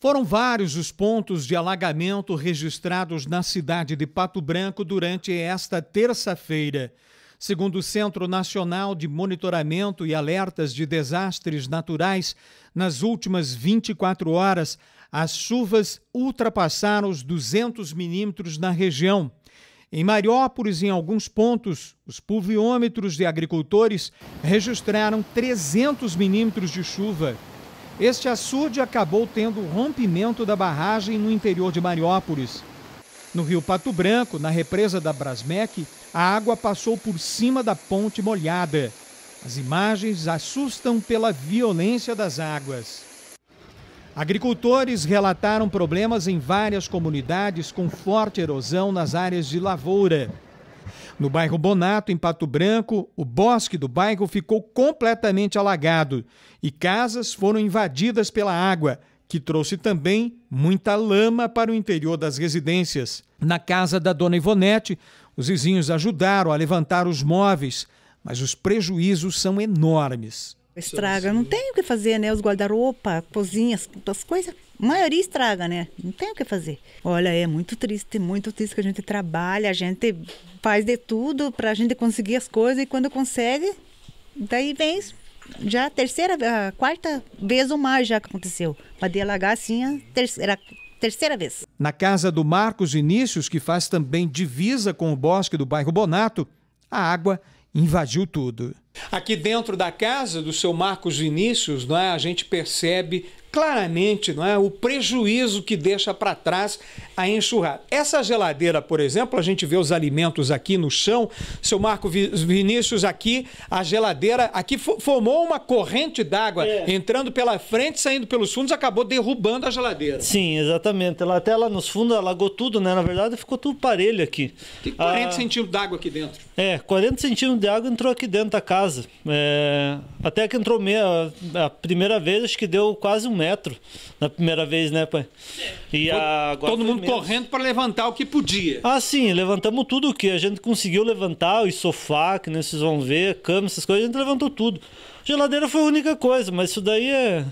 Foram vários os pontos de alagamento registrados na cidade de Pato Branco durante esta terça-feira. Segundo o Centro Nacional de Monitoramento e Alertas de Desastres Naturais, nas últimas 24 horas, as chuvas ultrapassaram os 200 milímetros na região. Em Mariópolis, em alguns pontos, os pluviômetros de agricultores registraram 300 milímetros de chuva. Este açude acabou tendo rompimento da barragem no interior de Mariópolis. No rio Pato Branco, na represa da Brasmec, a água passou por cima da ponte molhada. As imagens assustam pela violência das águas. Agricultores relataram problemas em várias comunidades com forte erosão nas áreas de lavoura. No bairro Bonato, em Pato Branco, o bosque do bairro ficou completamente alagado e casas foram invadidas pela água, que trouxe também muita lama para o interior das residências. Na casa da dona Ivonete, os vizinhos ajudaram a levantar os móveis, mas os prejuízos são enormes. Estraga, não tem o que fazer, né? Os guarda-roupa, cozinhas, as coisas a maioria estraga, né? Não tem o que fazer. Olha, é muito triste, muito triste que a gente trabalha, a gente faz de tudo para a gente conseguir as coisas e quando consegue, daí vem já a terceira, a quarta vez ou mais já que aconteceu. Para delagar assim, a terceira, terceira vez. Na casa do Marcos Vinícius, que faz também divisa com o bosque do bairro Bonato, a água invadiu tudo. Aqui dentro da casa do seu Marcos Vinícius, né, a gente percebe claramente não é, o prejuízo que deixa para trás a enxurrada. Essa geladeira, por exemplo, a gente vê os alimentos aqui no chão. Seu Marco Vinícius, aqui, a geladeira aqui formou uma corrente d'água é. entrando pela frente, saindo pelos fundos, acabou derrubando a geladeira. Sim, exatamente. Ela, até lá nos fundos alagou tudo, né? Na verdade, ficou tudo parelho aqui. Tem 40 ah, centímetros d'água aqui dentro. É, 40 centímetros de água entrou aqui dentro da casa. É, até que entrou meia, a primeira vez, acho que deu quase um metro na primeira vez, né, pai? É. E a, Todo mundo menos. correndo para levantar o que podia. Ah, sim, levantamos tudo o que a gente conseguiu levantar, o sofá, que nem vocês vão ver, cama, essas coisas, a gente levantou tudo. Geladeira foi a única coisa, mas isso daí é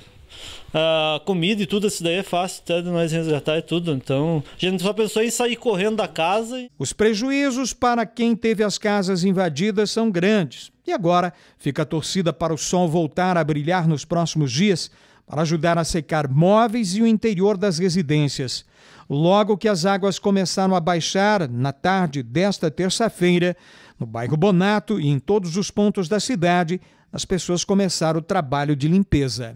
a comida e tudo, isso daí é fácil até de nós resgatar e tudo. Então, a gente só pensou em sair correndo da casa. Os prejuízos para quem teve as casas invadidas são grandes. E agora fica a torcida para o sol voltar a brilhar nos próximos dias para ajudar a secar móveis e o interior das residências. Logo que as águas começaram a baixar na tarde desta terça-feira, no bairro Bonato e em todos os pontos da cidade, as pessoas começaram o trabalho de limpeza.